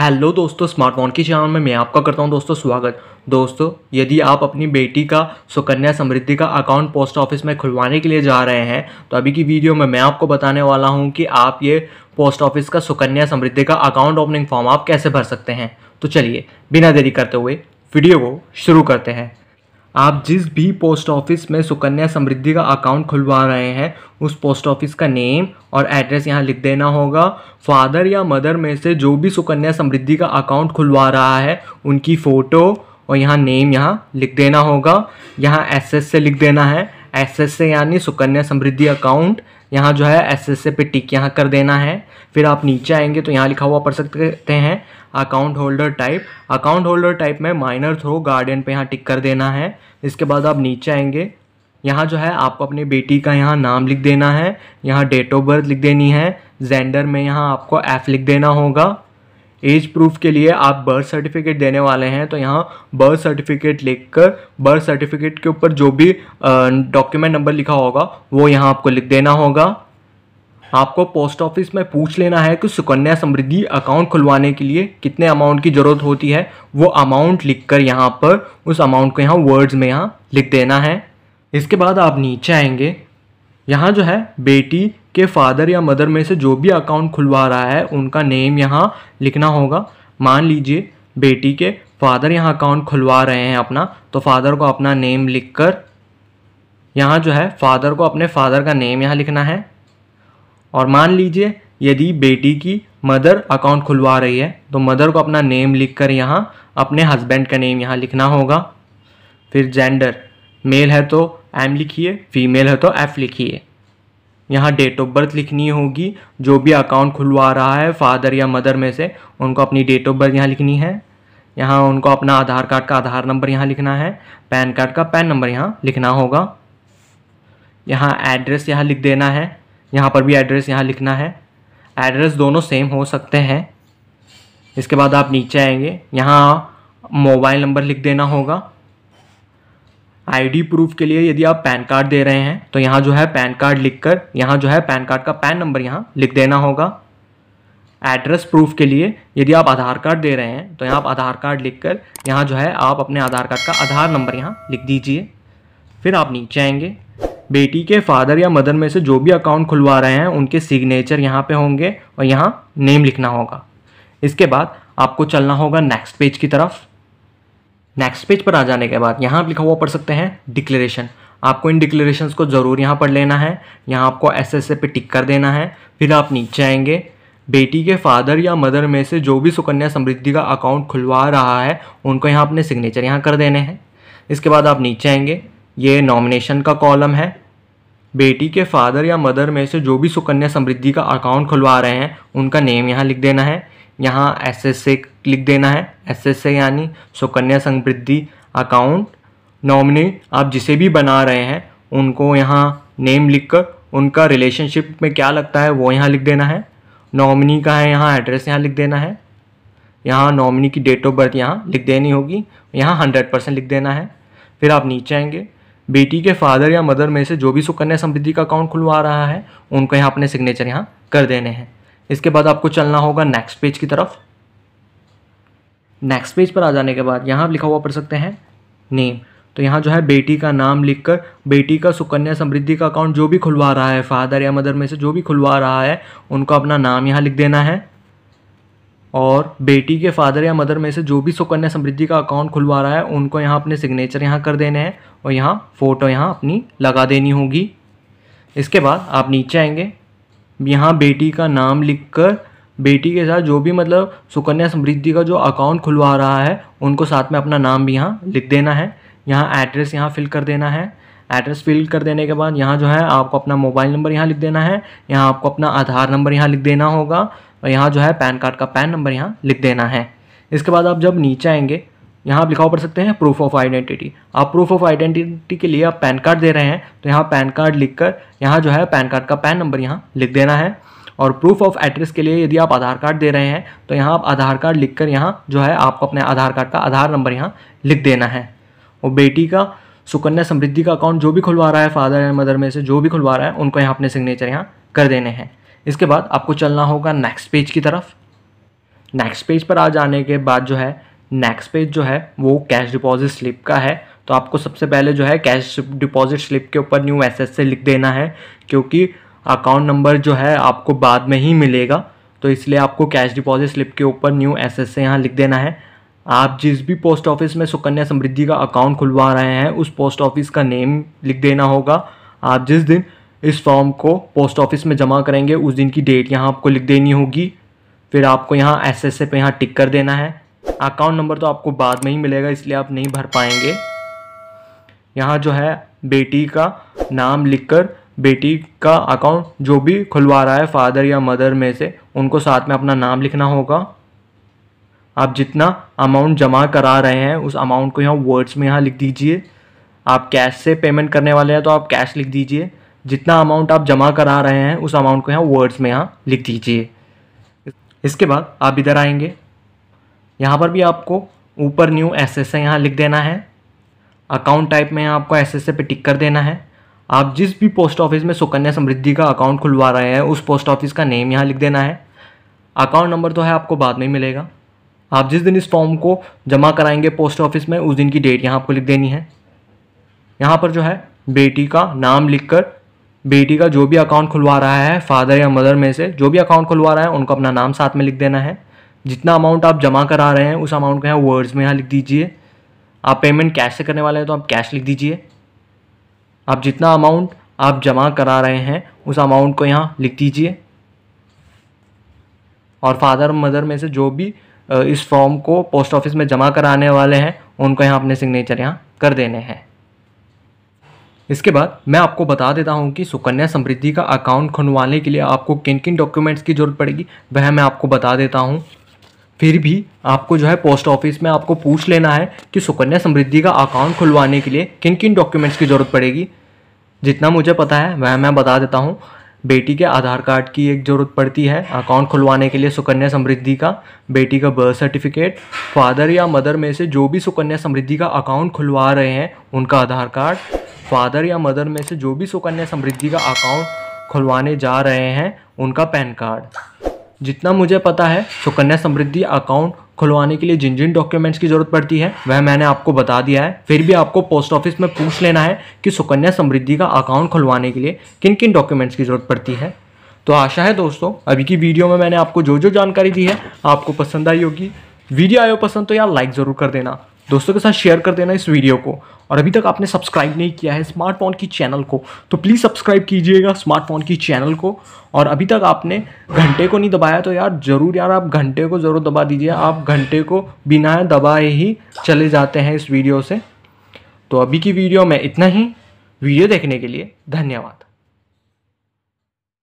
hello दोस्तों smartphone की channel में मैं आपका करता हूं दोस्तों स्वागत दोस्तों यदि आप अपनी बेटी का सुकन्या समृद्धि का अकाउंट पोस्ट ऑफिस में खुलवाने के लिए जा रहे हैं तो अभी की वीडियो में मैं आपको बताने वाला हूं कि आप ये पोस्ट ऑफिस का सुकन्या समृद्धि का अकाउंट ओपनिंग फॉर्म आप कैसे भर सकते हैं तो चलिए बिना देरी करते हुए वीडियो को शुरू करते हैं आप जिस भी पोस्ट ऑफिस में सुकन्या समृद्धि का अकाउंट खुलवा रहे हैं उस पोस्ट ऑफिस का नेम और एड्रेस यहाँ लिख देना होगा फादर या मदर में से जो भी सुकन्या समृद्धि का अकाउंट खुलवा रहा है उनकी फ़ोटो और यहाँ नेम यहाँ लिख देना होगा यहाँ एस एस से लिख देना है एस एस से यानी सुकन्या समृद्धि अकाउंट यहाँ जो है एस एस से पे टिक यहाँ कर देना है फिर आप नीचे आएंगे तो यहाँ लिखा हुआ पढ़ सकते हैं account holder type account holder type में माइनर थ्रो गार्डियन पे यहाँ टिक कर देना है इसके बाद आप नीचे आएंगे यहाँ जो है आपको अपनी बेटी का यहाँ नाम लिख देना है यहाँ डेट ऑफ बर्थ लिख देनी है जेंडर में यहाँ आपको एफ़ लिख देना होगा एज प्रूफ के लिए आप बर्थ सर्टिफिकेट देने वाले हैं तो यहाँ बर्थ सर्टिफिकेट लिखकर बर्थ सर्टिफिकेट के ऊपर जो भी डॉक्यूमेंट नंबर लिखा होगा वो यहाँ आपको लिख देना होगा आपको पोस्ट ऑफिस में पूछ लेना है कि सुकन्या समृद्धि अकाउंट खुलवाने के लिए कितने अमाउंट की ज़रूरत होती है वो अमाउंट लिखकर यहाँ पर उस अमाउंट को यहाँ वर्ड्स में यहाँ लिख देना है इसके बाद आप नीचे आएंगे यहाँ जो है बेटी के फादर या मदर में से जो भी अकाउंट खुलवा रहा है उनका नेम यहाँ लिखना होगा मान लीजिए बेटी के फादर यहाँ अकाउंट खुलवा रहे हैं अपना तो फादर को अपना नेम लिख कर यहाँ जो है फादर को अपने फादर का नेम यहाँ लिखना है और मान लीजिए यदि बेटी की मदर अकाउंट खुलवा रही है तो मदर को अपना नेम लिखकर यहाँ अपने हस्बैंड का नेम यहाँ लिखना होगा फिर जेंडर मेल है तो एम लिखिए फीमेल है तो एफ़ लिखिए यहाँ डेट ऑफ बर्थ लिखनी होगी जो भी अकाउंट खुलवा रहा है फादर या मदर में से उनको अपनी डेट ऑफ बर्थ यहाँ लिखनी है यहाँ उनको अपना आधार कार्ड का आधार नंबर यहाँ लिखना है पैन कार्ड का पैन नंबर यहाँ लिखना होगा यहाँ एड्रेस यहाँ लिख देना है यहाँ पर भी एड्रेस यहाँ लिखना है एड्रेस दोनों सेम हो सकते हैं इसके बाद आप नीचे आएंगे यहाँ मोबाइल नंबर लिख देना होगा आईडी प्रूफ के लिए यदि आप पैन कार्ड दे रहे हैं तो यहाँ जो है पैन कार्ड लिखकर यहाँ जो है पैन कार्ड का पैन नंबर यहाँ लिख देना होगा एड्रेस प्रूफ के लिए यदि आप आधार कार्ड दे रहे हैं तो यहाँ आप आधार कार्ड लिख कर यहाँ जो है आप अपने आधार कार्ड का आधार नंबर यहाँ लिख दीजिए फिर आप नीचे आएंगे बेटी के फादर या मदर में से जो भी अकाउंट खुलवा रहे हैं उनके सिग्नेचर यहाँ पे होंगे और यहाँ नेम लिखना होगा इसके बाद आपको चलना होगा नेक्स्ट पेज की तरफ नेक्स्ट पेज पर आ जाने के बाद यहाँ लिखा हुआ पढ़ सकते हैं डिक्लेरेशन आपको इन डिक्लेरेशन को ज़रूर यहाँ पढ़ लेना है यहाँ आपको एस एस ए पे टिक कर देना है फिर आप नीचे आएंगे बेटी के फादर या मदर में से जो भी सुकन्या समृद्धि का अकाउंट खुलवा रहा है उनको यहाँ अपने सिग्नेचर यहाँ कर देने हैं इसके बाद आप नीचे आएंगे ये नॉमिनेशन का कॉलम है बेटी के फादर या मदर में से जो भी सुकन्या समृद्धि का अकाउंट खुलवा रहे हैं उनका नेम यहाँ लिख देना है यहाँ एस एस ए लिख देना है एस एस ए यानी सुकन्या समृद्धि अकाउंट नॉमिनी आप जिसे भी बना रहे हैं उनको यहाँ नेम लिख कर उनका रिलेशनशिप में क्या लगता है वो यहाँ लिख देना है नॉमिनी का है यहाँ एड्रेस यहाँ लिख देना है यहाँ नॉमिनी की डेट ऑफ बर्थ यहाँ लिख देनी होगी यहाँ हंड्रेड परसेंट लिख देना है फिर आप नीचे आएंगे बेटी के फादर या मदर में से जो भी सुकन्या समृद्धि का अकाउंट खुलवा रहा है उनको यहाँ अपने सिग्नेचर यहाँ कर देने हैं इसके बाद आपको चलना होगा नेक्स्ट पेज की तरफ नेक्स्ट पेज पर आ जाने के बाद यहाँ लिखा हुआ पढ़ सकते हैं नेम तो यहाँ जो है बेटी का नाम लिखकर बेटी का सुकन्या समृद्धि का अकाउंट जो भी खुलवा रहा है फादर या मदर में से जो भी खुलवा रहा है उनको अपना नाम यहाँ लिख देना है और बेटी के फादर या मदर में से जो भी सुकन्या समृद्धि का अकाउंट खुलवा रहा है उनको यहाँ अपने सिग्नेचर यहाँ कर देने हैं और यहाँ फ़ोटो यहाँ अपनी लगा देनी होगी इसके बाद आप नीचे आएंगे यहाँ बेटी का नाम लिखकर बेटी के साथ जो भी मतलब सुकन्या समृद्धि का जो अकाउंट खुलवा रहा है उनको साथ में अपना नाम भी यहाँ लिख देना है यहाँ एड्रेस यहाँ फिल कर देना है एड्रेस फिल कर देने के बाद यहाँ जो है आपको अपना मोबाइल नंबर यहाँ लिख देना है यहाँ आपको अपना आधार नंबर यहाँ लिख देना होगा और यहाँ जो है पैन कार्ड का पैन नंबर यहाँ लिख देना है इसके बाद आप जब नीचे आएंगे यहाँ आप लिखा पढ़ सकते हैं प्रूफ ऑफ आइडेंटिटी आप प्रूफ ऑफ आइडेंटिटी के लिए आप पैन कार्ड दे रहे हैं तो यहाँ पैन कार्ड लिख कर यहाँ जो है पैन कार्ड का पैन नंबर यहाँ लिख देना है और प्रूफ ऑफ एड्रेस के लिए यदि आप आधार कार्ड दे रहे हैं तो यहाँ आप आधार कार्ड लिख कर यहाँ जो है आपको अपने आधार कार्ड का आधार नंबर यहाँ लिख देना है और बेटी का सुकन्या समृद्धि का अकाउंट जो भी खुलवा रहा है फादर एंड मदर में से जो भी खुलवा रहा है उनको यहाँ अपने सिग्नेचर यहाँ कर देने हैं इसके बाद आपको चलना होगा नेक्स्ट पेज की तरफ नेक्स्ट पेज पर आ जाने के बाद जो है नेक्स्ट पेज जो है वो कैश डिपॉजिट स्लिप का है तो आपको सबसे पहले जो है कैश डिपॉजिट स्लिप के ऊपर न्यू एस से लिख देना है क्योंकि अकाउंट नंबर जो है आपको बाद में ही मिलेगा तो इसलिए आपको कैश डिपॉजिट स्लिप के ऊपर न्यू एस एस यहाँ लिख देना है आप जिस भी पोस्ट ऑफिस में सुकन्या समृद्धि का अकाउंट खुलवा रहे हैं उस पोस्ट ऑफिस का नेम लिख देना होगा आप जिस दिन इस फॉर्म को पोस्ट ऑफिस में जमा करेंगे उस दिन की डेट यहाँ आपको लिख देनी होगी फिर आपको यहाँ एस एस पर यहाँ टिक कर देना है अकाउंट नंबर तो आपको बाद में ही मिलेगा इसलिए आप नहीं भर पाएंगे यहाँ जो है बेटी का नाम लिखकर बेटी का अकाउंट जो भी खुलवा रहा है फादर या मदर में से उनको साथ में अपना नाम लिखना होगा आप जितना अमाउंट जमा करा रहे हैं उस अमाउंट को यहाँ वर्ड्स में यहाँ लिख दीजिए आप कैश से पेमेंट करने वाले हैं तो आप कैश लिख दीजिए जितना अमाउंट आप जमा करा रहे हैं उस अमाउंट को यहाँ वर्ड्स में यहाँ लिख दीजिए इसके बाद आप इधर आएंगे यहाँ पर भी आपको ऊपर न्यू एस एस यहाँ लिख देना है अकाउंट टाइप में आपको एस एस पे टिक कर देना है आप जिस भी पोस्ट ऑफिस में सुकन्या समृद्धि का अकाउंट खुलवा रहे हैं उस पोस्ट ऑफिस का नेम यहाँ लिख देना है अकाउंट नंबर तो है आपको बाद में मिलेगा आप जिस दिन इस फॉर्म को जमा कराएंगे पोस्ट ऑफिस में उस दिन की डेट यहाँ आपको लिख देनी है यहाँ पर जो है बेटी का नाम लिखकर बेटी का जो भी अकाउंट खुलवा रहा है फादर या मदर में से जो भी अकाउंट खुलवा रहा है उनको अपना नाम साथ में लिख देना है जितना अमाउंट आप जमा करा रहे हैं उस अमाउंट को यहाँ वर्ड्स में यहाँ लिख दीजिए आप पेमेंट कैश से करने वाले हैं तो आप कैश लिख दीजिए आप जितना अमाउंट आप जमा करा रहे हैं उस अमाउंट को यहाँ लिख दीजिए और फादर मदर में से जो भी इस फॉर्म को पोस्ट ऑफिस में जमा कराने वाले हैं उनको यहाँ अपने सिग्नेचर यहाँ कर देने हैं इसके बाद मैं आपको बता देता हूँ कि सुकन्या समृद्धि का अकाउंट खुलवाने के लिए आपको किन किन डॉक्यूमेंट्स की ज़रूरत पड़ेगी वह मैं आपको बता देता हूँ फिर भी आपको जो है पोस्ट ऑफिस में आपको पूछ लेना है कि सुकन्या समृद्धि का अकाउंट खुलवाने के लिए किन किन डॉक्यूमेंट्स की ज़रूरत पड़ेगी जितना मुझे पता है वह मैं बता देता हूँ बेटी के आधार कार्ड की एक ज़रूरत पड़ती है अकाउंट खुलवाने के लिए सुकन्या समृद्धि का बेटी का बर्थ सर्टिफिकेट फादर या मदर में से जो भी सुकन्या समृद्धि का अकाउंट खुलवा रहे हैं उनका आधार कार्ड फादर या मदर में से जो भी सुकन्या समृद्धि का अकाउंट खुलवाने जा रहे हैं उनका पैन कार्ड जितना मुझे पता है सुकन्या समृद्धि अकाउंट खुलवाने के लिए जिन जिन डॉक्यूमेंट्स की जरूरत पड़ती है वह मैंने आपको बता दिया है फिर भी आपको पोस्ट ऑफिस में पूछ लेना है कि सुकन्या समृद्धि का अकाउंट खुलवाने के लिए किन किन डॉक्यूमेंट्स की जरूरत पड़ती है तो आशा है दोस्तों अभी की वीडियो में मैंने आपको जो जो जानकारी दी है आपको पसंद आई होगी वीडियो आयो पसंद तो यार लाइक ज़रूर कर देना दोस्तों के साथ शेयर कर देना इस वीडियो को और अभी तक आपने सब्सक्राइब नहीं किया है स्मार्टफोन की चैनल को तो प्लीज़ सब्सक्राइब कीजिएगा स्मार्टफोन की चैनल को और अभी तक आपने घंटे को नहीं दबाया तो यार ज़रूर यार आप घंटे को ज़रूर दबा दीजिए आप घंटे को बिना दबाए ही चले जाते हैं इस वीडियो से तो अभी की वीडियो में इतना ही वीडियो देखने के लिए धन्यवाद